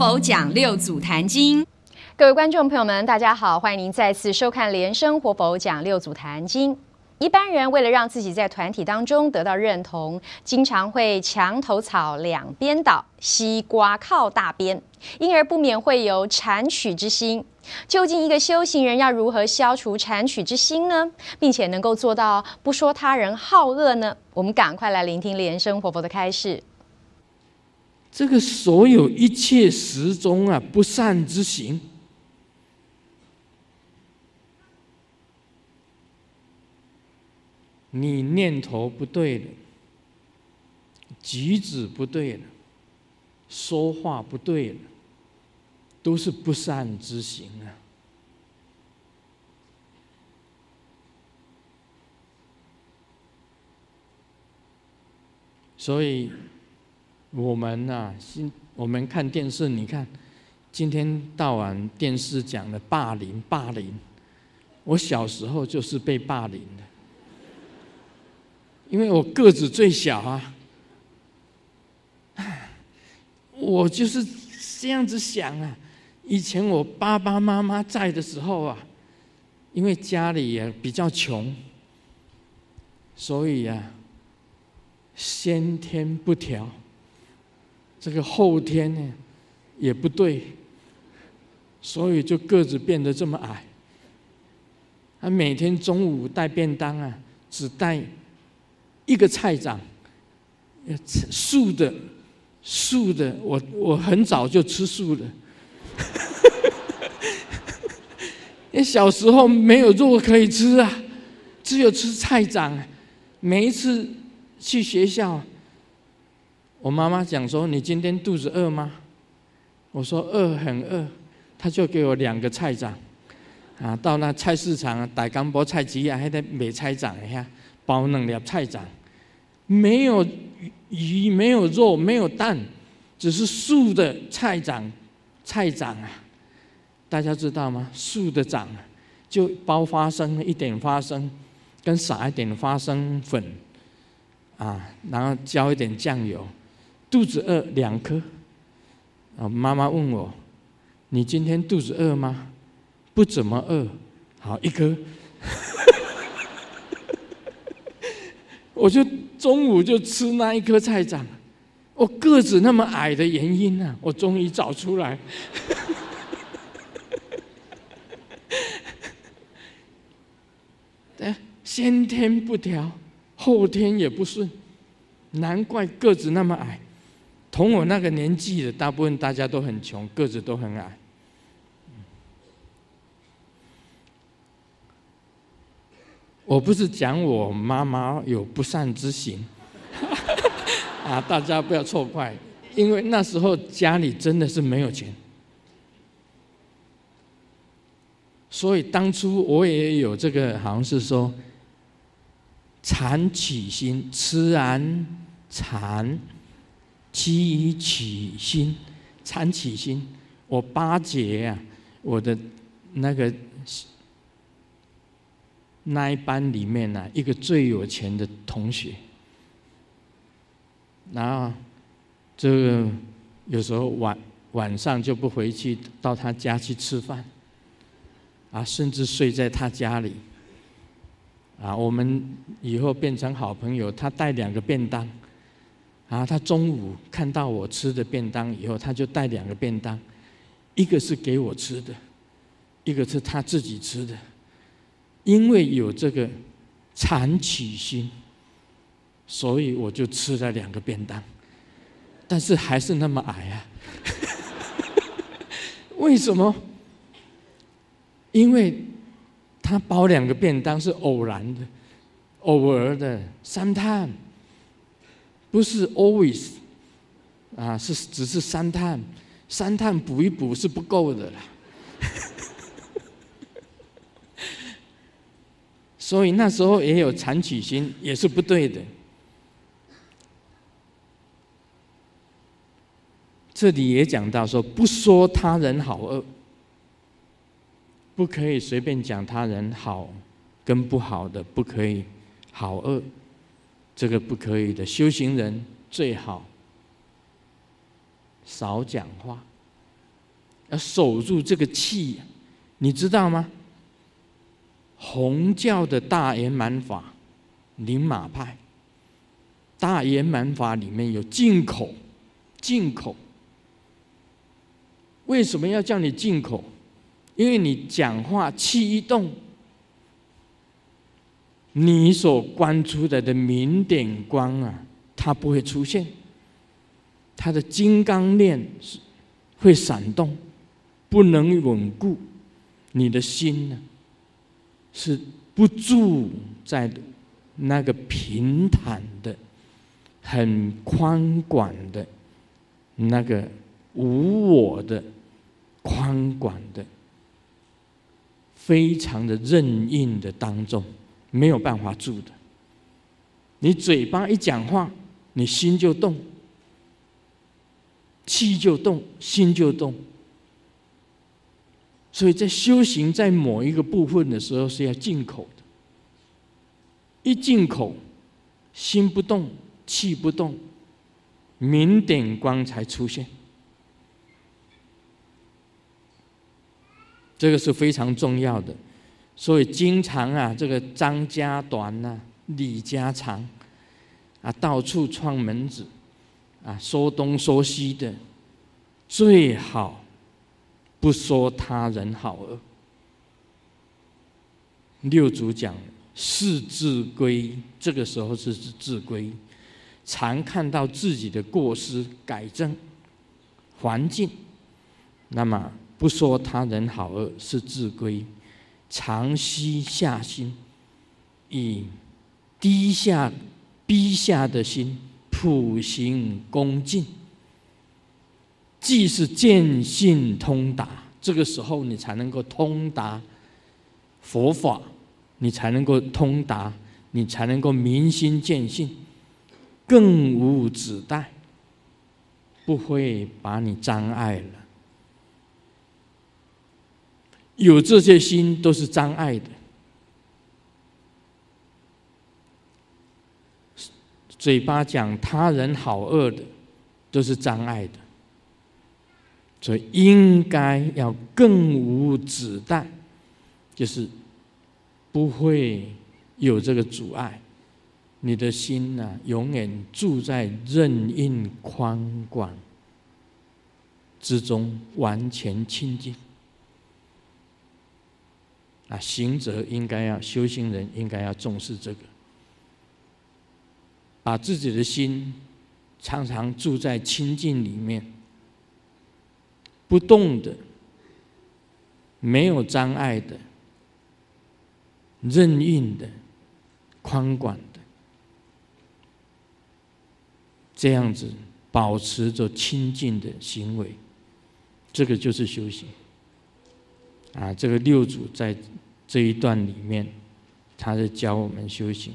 佛讲六祖坛经，各位观众朋友们，大家好，欢迎您再次收看《连生活佛讲六祖坛经》。一般人为了让自己在团体当中得到认同，经常会墙头草两边倒，西瓜靠大边，因而不免会有谄取之心。究竟一个修行人要如何消除谄取之心呢？并且能够做到不说他人好恶呢？我们赶快来聆听莲生活佛的开示。这个所有一切时中啊，不善之行，你念头不对了，举止不对了，说话不对了，都是不善之行啊。所以。我们呐，新我们看电视，你看，今天到晚电视讲的霸凌霸凌，我小时候就是被霸凌的，因为我个子最小啊，我就是这样子想啊。以前我爸爸妈妈在的时候啊，因为家里也比较穷，所以呀，先天不调。这个后天呢也不对，所以就个子变得这么矮。他每天中午带便当啊，只带一个菜长，素的素的。我我很早就吃素了。你 小时候没有肉可以吃啊，只有吃菜长。每一次去学校。我妈妈讲说：“你今天肚子饿吗？”我说：“饿，很饿。”他就给我两个菜长，啊，到那菜市场，啊，大干博菜市啊，还得买菜长一下，包两粒菜长，没有鱼，没有肉，没有蛋，只是素的菜长，菜长啊。大家知道吗？素的长，啊，就包花生一点花生，跟撒一点花生粉，啊，然后浇一点酱油。肚子饿，两颗。啊，妈妈问我：“你今天肚子饿吗？”不怎么饿。好，一颗。我就中午就吃那一颗菜长。我个子那么矮的原因呢？我终于找出来。哎，先天不调，后天也不顺，难怪个子那么矮。同我那个年纪的，大部分大家都很穷，个子都很矮。我不是讲我妈妈有不善之行，啊，大家不要错怪，因为那时候家里真的是没有钱，所以当初我也有这个，好像是说，馋起心，吃安馋。起于起心，参起心。我八姐啊，我的那个那一班里面呢，一个最有钱的同学，然后这个有时候晚晚上就不回去，到他家去吃饭，啊，甚至睡在他家里。啊，我们以后变成好朋友，他带两个便当。啊，他中午看到我吃的便当以后，他就带两个便当，一个是给我吃的，一个是他自己吃的。因为有这个常起心，所以我就吃了两个便当，但是还是那么矮啊。为什么？因为他包两个便当是偶然的、偶尔的 s o m e t i m e 不是 always 啊，是只是三趟，三趟补一补是不够的啦。所以那时候也有残起心，也是不对的。这里也讲到说，不说他人好恶，不可以随便讲他人好跟不好的，不可以好恶。这个不可以的，修行人最好少讲话，要守住这个气，你知道吗？红教的大圆满法，宁马派，大圆满法里面有进口，进口，为什么要叫你进口？因为你讲话气一动。你所观出来的明点光啊，它不会出现；它的金刚念是会闪动，不能稳固。你的心呢，是不住在那个平坦的、很宽广的、那个无我的宽广的、非常的任运的当中。没有办法住的，你嘴巴一讲话，你心就动，气就动，心就动。所以在修行在某一个部分的时候是要进口的，一进口，心不动，气不动，明点光才出现。这个是非常重要的。所以经常啊，这个张家短呐，李家长，啊，到处串门子，啊，说东说西的，最好不说他人好恶。六祖讲四字规，这个时候是四字规，常看到自己的过失改正，环境，那么不说他人好恶是自规。常息下心，以低下、低下的心，普行恭敬，即是见性通达。这个时候，你才能够通达佛法，你才能够通达，你才能够明心见性，更无阻代，不会把你障碍了。有这些心，都是障碍的；嘴巴讲他人好恶的，都是障碍的。所以应该要更无子代，就是不会有这个阻碍。你的心呢，永远住在任印宽广之中，完全清净。啊，行者应该要修行人应该要重视这个，把自己的心常常住在清净里面，不动的，没有障碍的，任运的，宽广的，这样子保持着清净的行为，这个就是修行。啊，这个六祖在。这一段里面，他是教我们修行。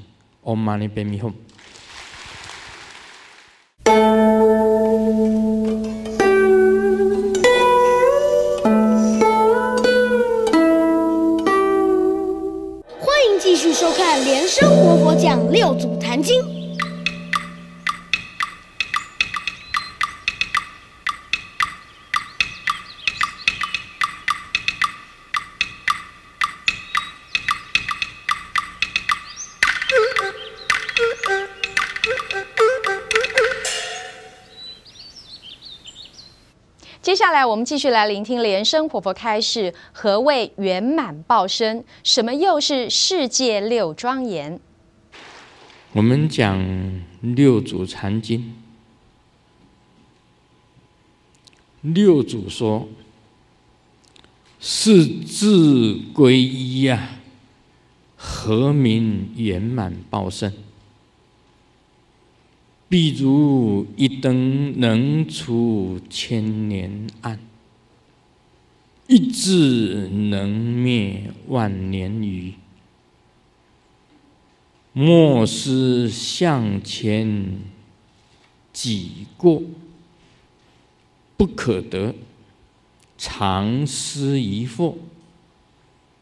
来，我们继续来聆听莲生活佛开示：何谓圆满报身？什么又是世界六庄严？我们讲《六祖禅经》，六祖说：“四智归一呀，何名圆满报身？”譬如一灯能除千年暗，一智能灭万年愚。莫思向前，己过不可得；常思一惑，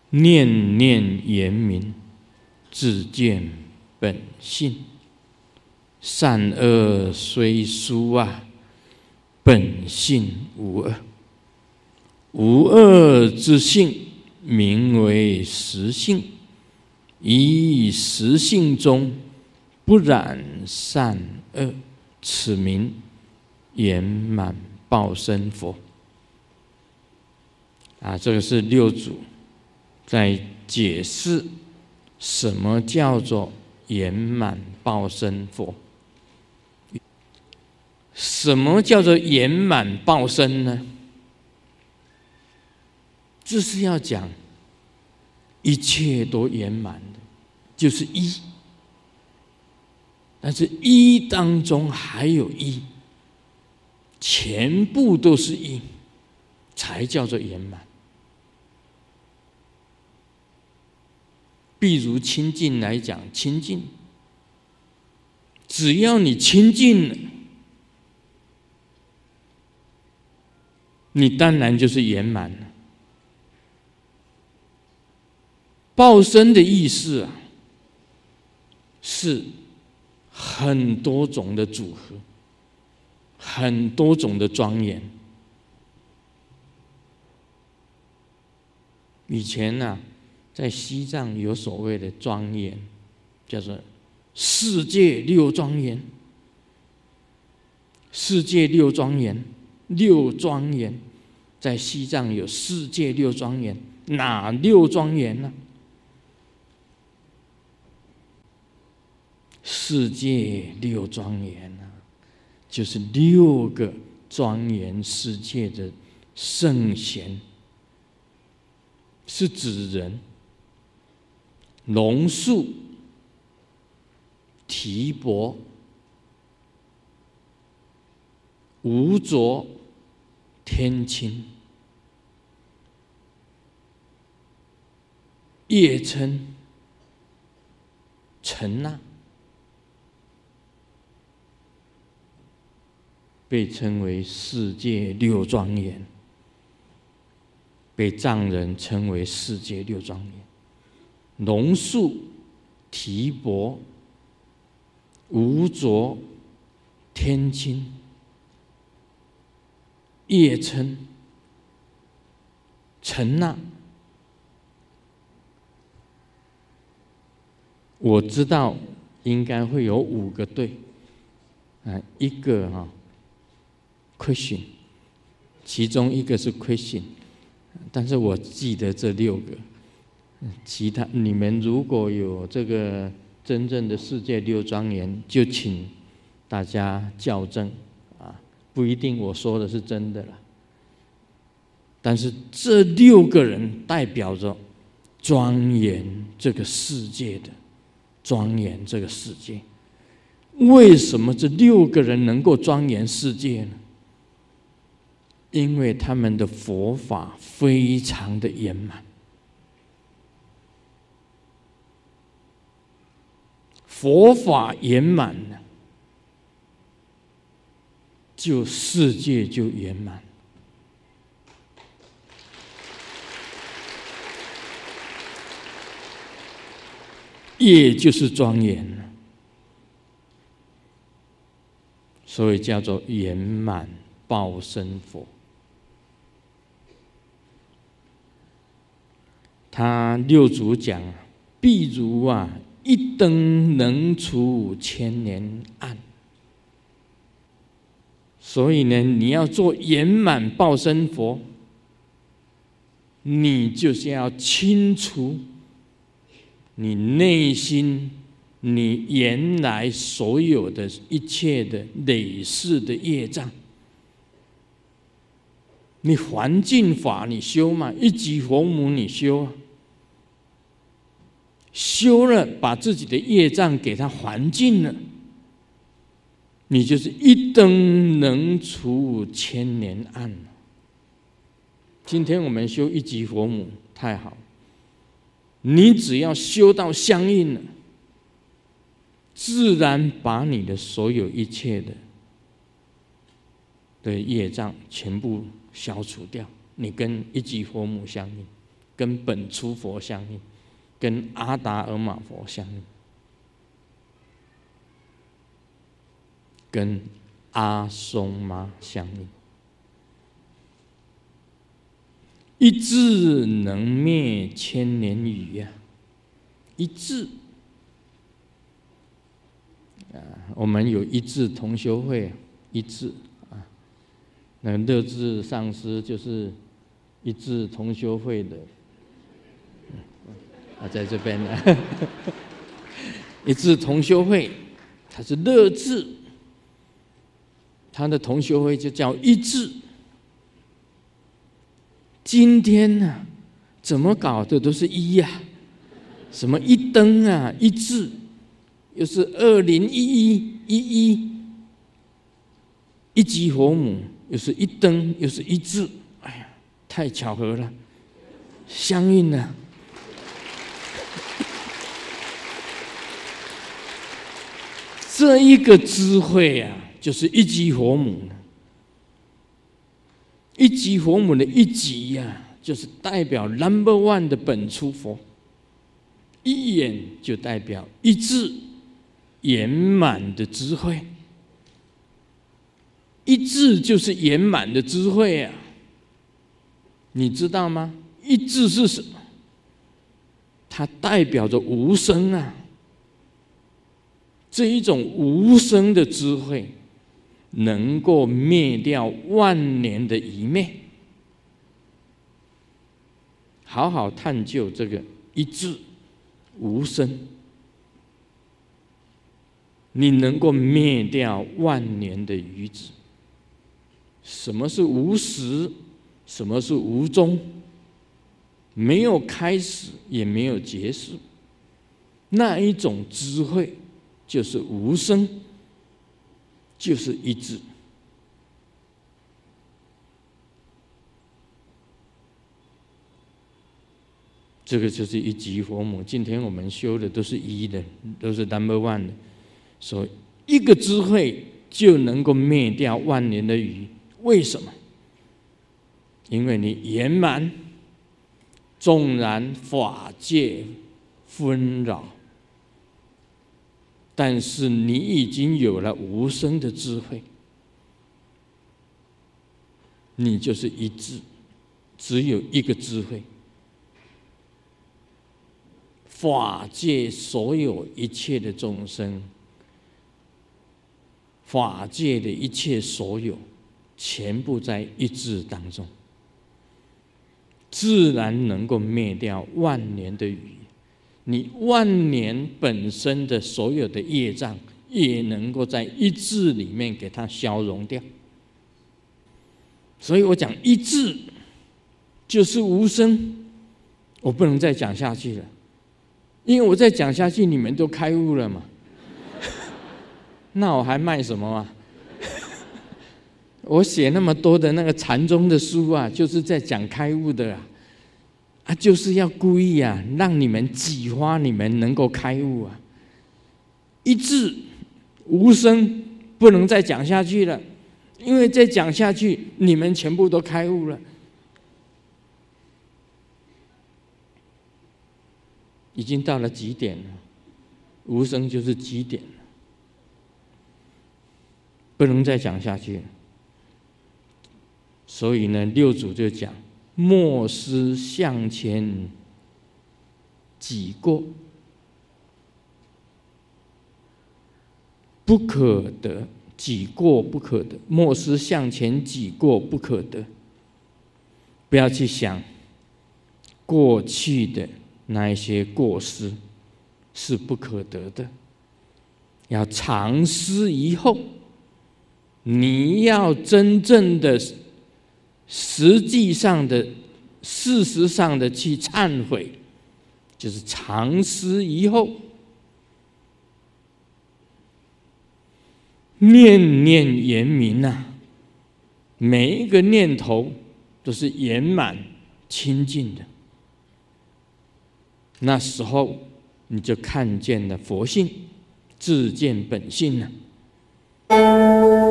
念念言明，自见本性。善恶虽殊啊，本性无恶。无恶之性名为实性，以实性中不染善恶，此名圆满报身佛。啊，这个是六祖在解释什么叫做圆满报身佛。什么叫做圆满报身呢？这是要讲一切都圆满的，就是一。但是，一当中还有一，全部都是一，才叫做圆满。譬如清净来讲，清净，只要你清净了。你当然就是圆满了。报身的意思啊，是很多种的组合，很多种的庄严。以前呢，在西藏有所谓的庄严，叫做世界六庄严，世界六庄严。六庄严，在西藏有世界六庄严，哪六庄严呢？世界六庄严呢，就是六个庄严世界的圣贤，是指人、龙树、提婆。吴浊天清，夜称陈呐，被称为世界六庄严，被藏人称为世界六庄严。龙树提婆吴浊天清。叶称陈娜，我知道应该会有五个队，啊，一个哈，question，其中一个是 question，但是我记得这六个，其他你们如果有这个真正的世界六庄严，就请大家校正。不一定我说的是真的了，但是这六个人代表着庄严这个世界的庄严这个世界，为什么这六个人能够庄严世界呢？因为他们的佛法非常的圆满，佛法圆满呢。就世界就圆满，夜就是庄严，所以叫做圆满报身佛。他六祖讲，譬如啊，一灯能除千年暗。所以呢，你要做圆满报身佛，你就是要清除你内心、你原来所有的一切的累世的业障。你环境法你修嘛，一级佛母你修啊，修了把自己的业障给他还尽了。你就是一灯能除千年暗今天我们修一级佛母太好，你只要修到相应了，自然把你的所有一切的的业障全部消除掉。你跟一级佛母相应，跟本初佛相应，跟阿达尔玛佛相应。跟阿松妈相应，一字能灭千年雨呀！一字啊，我们有一字同修会，一字啊，那乐字上师就是一字同修会的啊，在这边呢，一字同修会，它是乐字。他的同学会就叫一致。今天呢，怎么搞的都是一呀？什么一灯啊，一致，又是二零一一一一一级佛母，又是一灯，又是一致，哎呀，太巧合了，相应呢，这一个智慧呀。就是一级佛母，一级佛母的一级呀，就是代表 number one 的本初佛，一眼就代表一智圆满的智慧，一智就是圆满的智慧呀，你知道吗？一智是什么？它代表着无声啊，这一种无声的智慧。能够灭掉万年的一灭。好好探究这个一字无声，你能够灭掉万年的愚子。什么是无始？什么是无终？没有开始，也没有结束。那一种智慧，就是无声。就是一致。这个就是一级佛母。今天我们修的都是一的，都是 number one 的，所以一个智慧就能够灭掉万年的愚。为什么？因为你圆满，纵然法界纷扰。但是你已经有了无声的智慧，你就是一智，只有一个智慧。法界所有一切的众生，法界的一切所有，全部在一智当中，自然能够灭掉万年的雨。你万年本身的所有的业障，也能够在一字里面给它消融掉。所以我讲一字就是无声，我不能再讲下去了，因为我再讲下去你们都开悟了嘛。那我还卖什么啊？我写那么多的那个禅宗的书啊，就是在讲开悟的啊。啊，就是要故意啊，让你们激发，你们能够开悟啊！一字无声，不能再讲下去了，因为再讲下去，你们全部都开悟了，已经到了极点了，无声就是极点了，不能再讲下去了。所以呢，六祖就讲。莫失向前，几过不可得；几过不可得，莫失向前，几过不可得。不要去想过去的那一些过失，是不可得的。要长思以后，你要真正的。实际上的，事实上的去忏悔，就是长思以后，念念严明呐，每一个念头都是圆满清净的，那时候你就看见了佛性，自见本性了。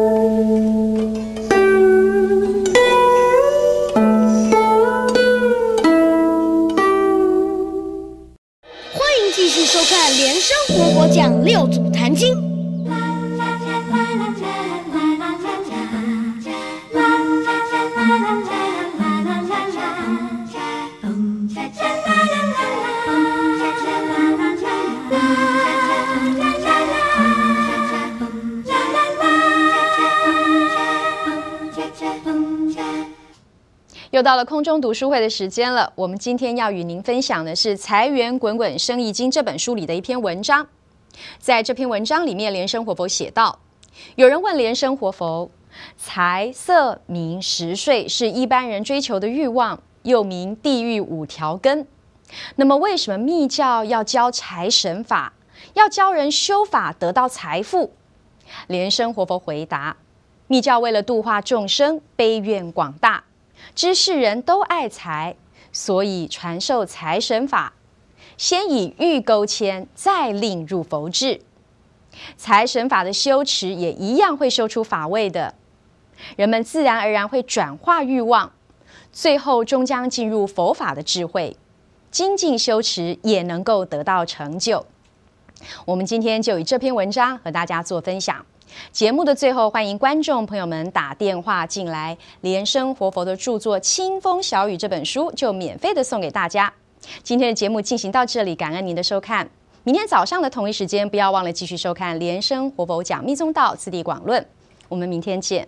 又到了空中读书会的时间了。我们今天要与您分享的是《财源滚滚生意经》这本书里的一篇文章。在这篇文章里面，莲生活佛写道：“有人问莲生活佛，财色名食睡是一般人追求的欲望，又名地狱五条根。那么，为什么密教要教财神法，要教人修法得到财富？”莲生活佛回答：“密教为了度化众生，悲愿广大。”知世人都爱财，所以传授财神法，先以玉勾芡，再令入佛智。财神法的修持也一样会修出法位的，人们自然而然会转化欲望，最后终将进入佛法的智慧，精进修持也能够得到成就。我们今天就以这篇文章和大家做分享。节目的最后，欢迎观众朋友们打电话进来，莲生活佛的著作《清风小雨》这本书就免费的送给大家。今天的节目进行到这里，感恩您的收看。明天早上的同一时间，不要忘了继续收看莲生活佛讲《密宗道次第广论》，我们明天见。